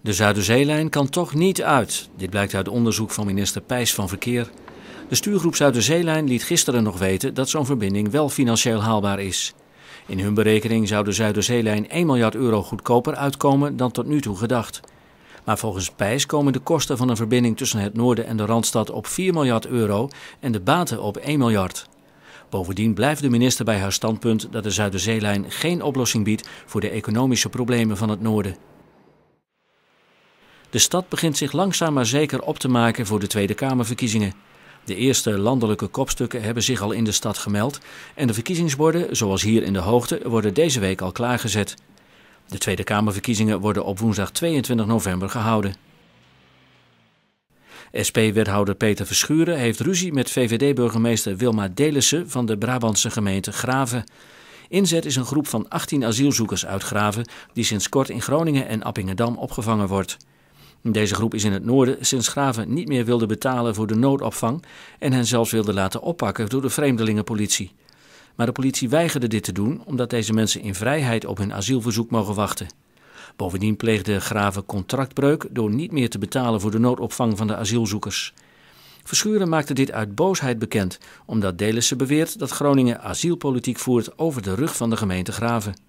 De Zuiderzeelijn kan toch niet uit. Dit blijkt uit onderzoek van minister Pijs van Verkeer. De stuurgroep Zuiderzeelijn liet gisteren nog weten dat zo'n verbinding wel financieel haalbaar is. In hun berekening zou de Zuiderzeelijn 1 miljard euro goedkoper uitkomen dan tot nu toe gedacht. Maar volgens Pijs komen de kosten van een verbinding tussen het noorden en de Randstad op 4 miljard euro en de baten op 1 miljard. Bovendien blijft de minister bij haar standpunt dat de Zuiderzeelijn geen oplossing biedt voor de economische problemen van het noorden. De stad begint zich langzaam maar zeker op te maken voor de Tweede Kamerverkiezingen. De eerste landelijke kopstukken hebben zich al in de stad gemeld en de verkiezingsborden, zoals hier in de hoogte, worden deze week al klaargezet. De Tweede Kamerverkiezingen worden op woensdag 22 november gehouden. SP-wethouder Peter Verschuren heeft ruzie met VVD-burgemeester Wilma Delissen van de Brabantse gemeente Graven. Inzet is een groep van 18 asielzoekers uit Graven die sinds kort in Groningen en Appingedam opgevangen wordt. Deze groep is in het noorden sinds Graven niet meer wilde betalen voor de noodopvang en hen zelfs wilde laten oppakken door de vreemdelingenpolitie. Maar de politie weigerde dit te doen omdat deze mensen in vrijheid op hun asielverzoek mogen wachten. Bovendien pleegde Graven contractbreuk door niet meer te betalen voor de noodopvang van de asielzoekers. Verschuren maakte dit uit boosheid bekend, omdat Delissen beweert dat Groningen asielpolitiek voert over de rug van de gemeente Graven.